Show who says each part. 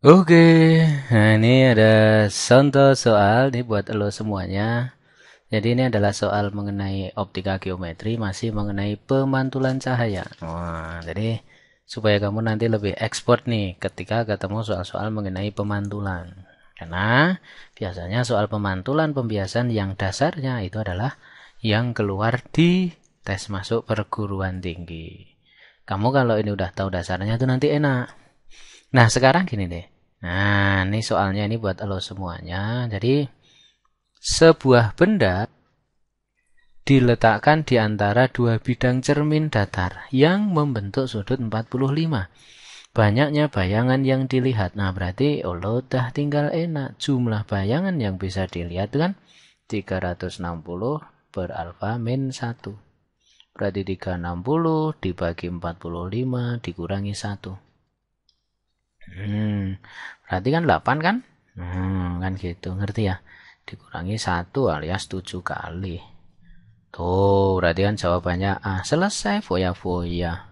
Speaker 1: Oke, okay. nah ini ada contoh soal nih buat lo semuanya. Jadi ini adalah soal mengenai optika geometri masih mengenai pemantulan cahaya. Wah, jadi supaya kamu nanti lebih expert nih ketika ketemu soal-soal mengenai pemantulan. Karena biasanya soal pemantulan pembiasan yang dasarnya itu adalah yang keluar di tes masuk perguruan tinggi. Kamu kalau ini udah tahu dasarnya itu nanti enak Nah, sekarang gini deh. Nah, ini soalnya ini buat lo semuanya. Jadi, sebuah benda diletakkan di antara dua bidang cermin datar yang membentuk sudut 45. Banyaknya bayangan yang dilihat. Nah, berarti lo dah tinggal enak. Jumlah bayangan yang bisa dilihat kan 360 per alfa min 1. Berarti 360 dibagi 45 dikurangi 1 berarti kan 8 kan hmm, kan gitu ngerti ya dikurangi 1 alias 7 kali tuh berarti kan jawabannya A selesai foya-foya